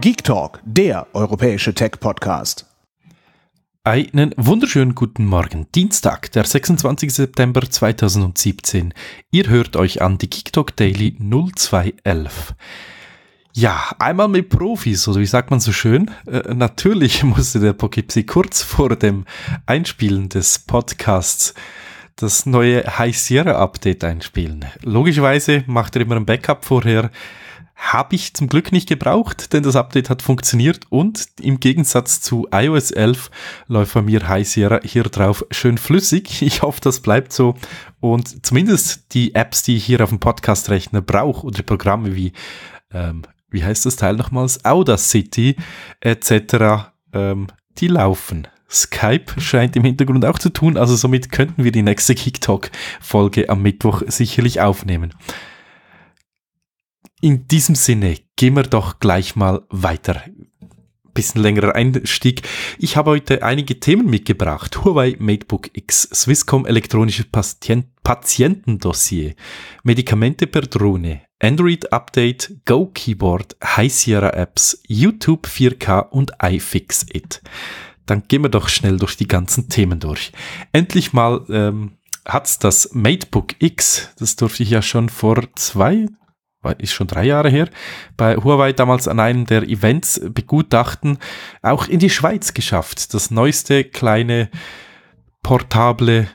Geek Talk, der europäische Tech-Podcast. Einen wunderschönen guten Morgen. Dienstag, der 26. September 2017. Ihr hört euch an die Geek Talk Daily 0211. Ja, einmal mit Profis, oder wie sagt man so schön? Äh, natürlich musste der Poughkeepsie kurz vor dem Einspielen des Podcasts das neue High Sierra Update einspielen. Logischerweise macht er immer ein Backup vorher habe ich zum Glück nicht gebraucht, denn das Update hat funktioniert und im Gegensatz zu iOS 11 läuft bei mir High Sierra hier drauf schön flüssig. Ich hoffe, das bleibt so und zumindest die Apps, die ich hier auf dem Podcast-Rechner brauche oder Programme wie, ähm, wie heißt das Teil nochmals, Audacity etc., ähm, die laufen. Skype scheint im Hintergrund auch zu tun, also somit könnten wir die nächste Geek Talk Folge am Mittwoch sicherlich aufnehmen. In diesem Sinne gehen wir doch gleich mal weiter. Bisschen längerer Einstieg. Ich habe heute einige Themen mitgebracht. Huawei MateBook X, Swisscom elektronisches Patient Patientendossier, Medikamente per Drohne, Android Update, Go Keyboard, High Sierra Apps, YouTube 4K und iFixit. Dann gehen wir doch schnell durch die ganzen Themen durch. Endlich mal ähm, es das MateBook X, das durfte ich ja schon vor zwei, ist schon drei Jahre her, bei Huawei damals an einem der Events begutachten, auch in die Schweiz geschafft. Das neueste kleine portable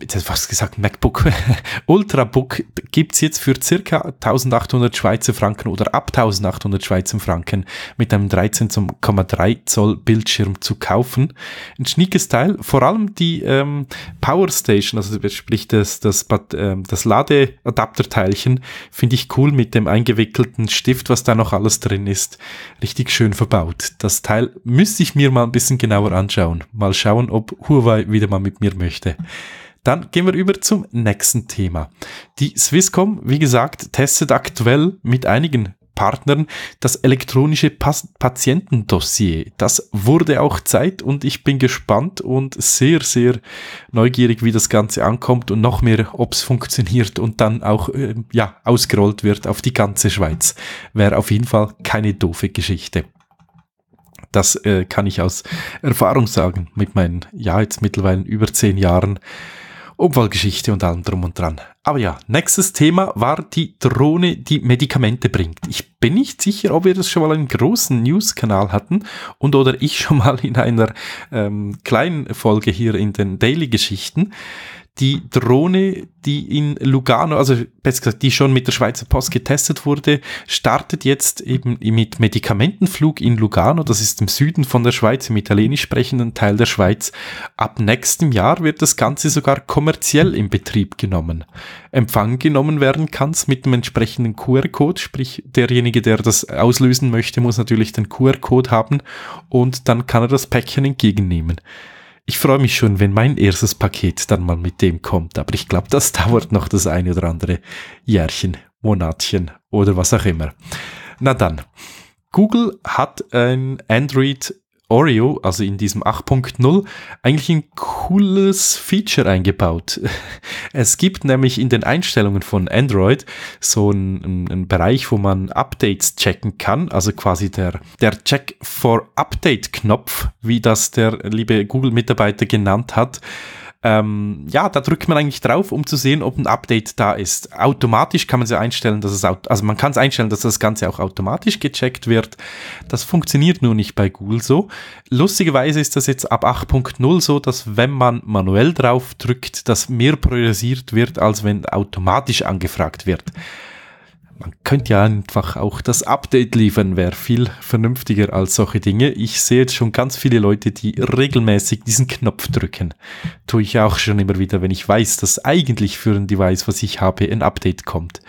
jetzt gesagt MacBook, Ultrabook gibt's jetzt für circa 1800 Schweizer Franken oder ab 1800 Schweizer Franken mit einem 13,3 Zoll Bildschirm zu kaufen. Ein schnickes Teil, vor allem die ähm, Power Station, also sprich das, das, ähm, das Ladeadapterteilchen, finde ich cool mit dem eingewickelten Stift, was da noch alles drin ist. Richtig schön verbaut. Das Teil müsste ich mir mal ein bisschen genauer anschauen. Mal schauen, ob Huawei wieder mal mit mir möchte. Dann gehen wir über zum nächsten Thema. Die Swisscom, wie gesagt, testet aktuell mit einigen Partnern das elektronische Pas Patientendossier. Das wurde auch Zeit und ich bin gespannt und sehr, sehr neugierig, wie das Ganze ankommt und noch mehr, ob es funktioniert und dann auch äh, ja, ausgerollt wird auf die ganze Schweiz. Wäre auf jeden Fall keine doofe Geschichte. Das äh, kann ich aus Erfahrung sagen, mit meinen, ja, jetzt mittlerweile über zehn Jahren Unfallgeschichte und allem drum und dran. Aber ja, nächstes Thema war die Drohne, die Medikamente bringt. Ich bin nicht sicher, ob wir das schon mal einen großen News-Kanal hatten und oder ich schon mal in einer ähm, kleinen Folge hier in den Daily-Geschichten die Drohne, die in Lugano, also besser gesagt, die schon mit der Schweizer Post getestet wurde, startet jetzt eben mit Medikamentenflug in Lugano. Das ist im Süden von der Schweiz, im italienisch sprechenden Teil der Schweiz. Ab nächstem Jahr wird das Ganze sogar kommerziell in Betrieb genommen. Empfang genommen werden kann es mit dem entsprechenden QR-Code, sprich derjenige, der das auslösen möchte, muss natürlich den QR-Code haben und dann kann er das Päckchen entgegennehmen. Ich freue mich schon, wenn mein erstes Paket dann mal mit dem kommt, aber ich glaube, das dauert noch das eine oder andere Jährchen, Monatchen oder was auch immer. Na dann. Google hat ein Android Oreo, also in diesem 8.0, eigentlich ein cooles Feature eingebaut. Es gibt nämlich in den Einstellungen von Android so einen, einen Bereich, wo man Updates checken kann, also quasi der, der Check for Update Knopf, wie das der liebe Google-Mitarbeiter genannt hat ähm, ja, da drückt man eigentlich drauf, um zu sehen, ob ein Update da ist. Automatisch kann man es einstellen, dass es, also man kann es einstellen, dass das Ganze auch automatisch gecheckt wird. Das funktioniert nur nicht bei Google so. Lustigerweise ist das jetzt ab 8.0 so, dass wenn man manuell drauf drückt, das mehr priorisiert wird, als wenn automatisch angefragt wird man könnte ja einfach auch das Update liefern, wäre viel vernünftiger als solche Dinge. Ich sehe jetzt schon ganz viele Leute, die regelmäßig diesen Knopf drücken. Tue ich auch schon immer wieder, wenn ich weiß, dass eigentlich für ein Device, was ich habe, ein Update kommt.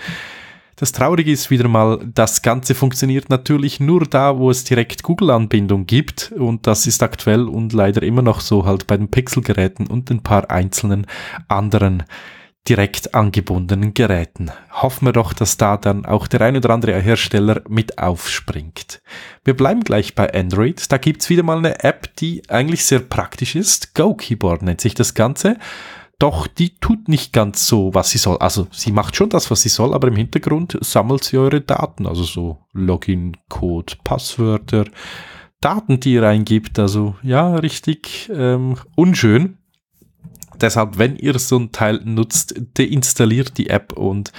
Das Traurige ist wieder mal, das Ganze funktioniert natürlich nur da, wo es direkt Google-Anbindung gibt und das ist aktuell und leider immer noch so halt bei den Pixel-Geräten und ein paar einzelnen anderen direkt angebundenen Geräten. Hoffen wir doch, dass da dann auch der ein oder andere Hersteller mit aufspringt. Wir bleiben gleich bei Android. Da gibt's wieder mal eine App, die eigentlich sehr praktisch ist. Go Keyboard nennt sich das Ganze. Doch die tut nicht ganz so, was sie soll. Also sie macht schon das, was sie soll, aber im Hintergrund sammelt sie eure Daten, also so Login, Code, Passwörter, Daten, die ihr reingibt. Also ja, richtig ähm, unschön. Deshalb, wenn ihr so ein Teil nutzt, deinstalliert die App und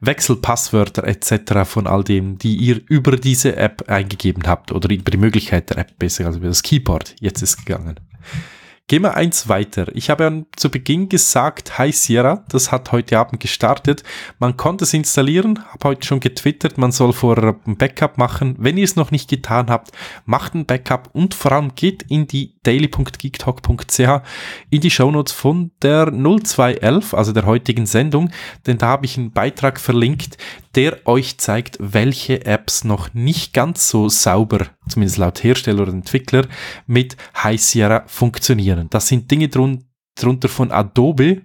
wechselt Passwörter etc. von all dem, die ihr über diese App eingegeben habt oder über die Möglichkeit der App, besser also über das Keyboard. Jetzt ist gegangen. Gehen wir eins weiter. Ich habe ja zu Beginn gesagt, Hi Sierra, das hat heute Abend gestartet. Man konnte es installieren, habe heute schon getwittert, man soll vorher äh, ein Backup machen. Wenn ihr es noch nicht getan habt, macht ein Backup und vor allem geht in die daily.geektalk.ch in die Shownotes von der 0211, also der heutigen Sendung, denn da habe ich einen Beitrag verlinkt, der euch zeigt, welche Apps noch nicht ganz so sauber, zumindest laut Hersteller oder Entwickler, mit Hi Sierra funktionieren können. Das sind Dinge drun drunter von Adobe,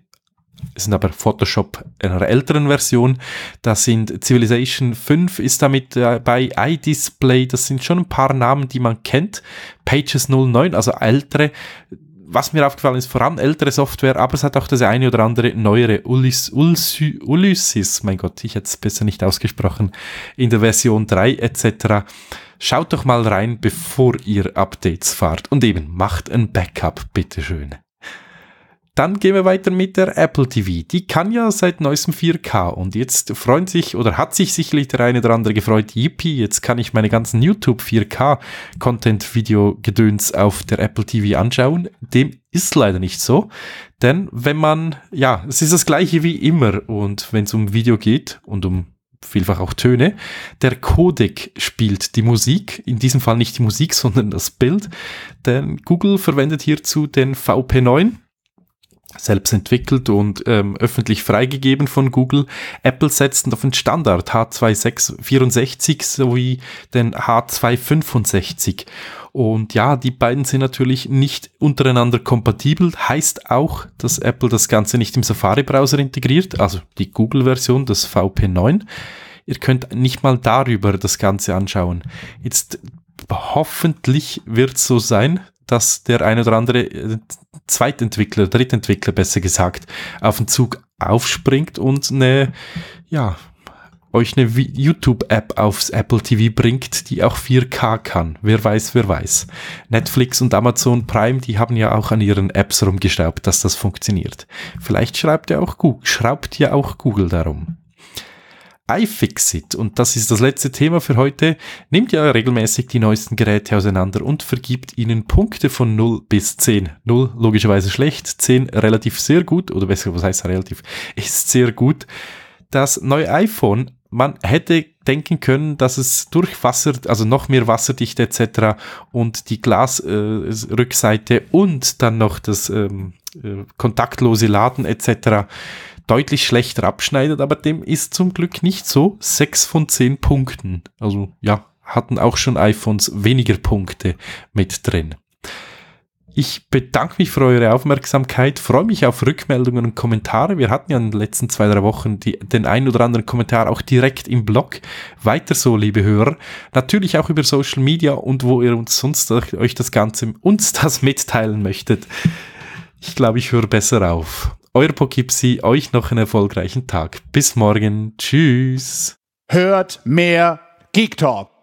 sind aber Photoshop in einer älteren Version. Das sind Civilization 5 ist damit äh, bei iDisplay, das sind schon ein paar Namen, die man kennt. Pages 09, also ältere. Was mir aufgefallen ist, vor allem ältere Software, aber es hat auch das eine oder andere neuere Ulysses, mein Gott, ich hätte es besser nicht ausgesprochen, in der Version 3 etc. Schaut doch mal rein, bevor ihr Updates fahrt. Und eben, macht ein Backup, bitteschön. Dann gehen wir weiter mit der Apple TV. Die kann ja seit neuestem 4K und jetzt freuen sich oder hat sich sicherlich der eine oder andere gefreut. Yippie, jetzt kann ich meine ganzen YouTube 4K Content Video Gedöns auf der Apple TV anschauen. Dem ist leider nicht so, denn wenn man, ja, es ist das gleiche wie immer und wenn es um Video geht und um vielfach auch Töne. Der Codec spielt die Musik, in diesem Fall nicht die Musik, sondern das Bild, denn Google verwendet hierzu den VP9 selbst entwickelt und ähm, öffentlich freigegeben von Google. Apple setzt auf den Standard H2664 sowie den H265. Und ja, die beiden sind natürlich nicht untereinander kompatibel. Heißt auch, dass Apple das Ganze nicht im Safari-Browser integriert, also die Google-Version, das VP9. Ihr könnt nicht mal darüber das Ganze anschauen. Jetzt hoffentlich wird es so sein, dass der ein oder andere äh, Zweitentwickler, Drittentwickler besser gesagt, auf den Zug aufspringt und eine, ja, euch eine YouTube-App aufs Apple TV bringt, die auch 4K kann. Wer weiß, wer weiß. Netflix und Amazon Prime, die haben ja auch an ihren Apps rumgestaubt, dass das funktioniert. Vielleicht schreibt ja auch Google, schraubt ja auch Google darum iFixit, und das ist das letzte Thema für heute, nimmt ja regelmäßig die neuesten Geräte auseinander und vergibt ihnen Punkte von 0 bis 10. 0 logischerweise schlecht, 10 relativ sehr gut, oder besser, was heißt relativ, ist sehr gut. Das neue iPhone, man hätte denken können, dass es durch Wasser, also noch mehr wasserdicht etc. und die Glasrückseite äh, und dann noch das ähm, äh, kontaktlose Laden etc deutlich schlechter abschneidet, aber dem ist zum Glück nicht so. Sechs von zehn Punkten. Also ja, hatten auch schon iPhones weniger Punkte mit drin. Ich bedanke mich für eure Aufmerksamkeit, freue mich auf Rückmeldungen und Kommentare. Wir hatten ja in den letzten zwei, drei Wochen die, den ein oder anderen Kommentar auch direkt im Blog. Weiter so, liebe Hörer. Natürlich auch über Social Media und wo ihr uns sonst euch das Ganze, uns das mitteilen möchtet. Ich glaube, ich höre besser auf euer Pokipsi, euch noch einen erfolgreichen Tag. Bis morgen. Tschüss. Hört mehr Geek Talk.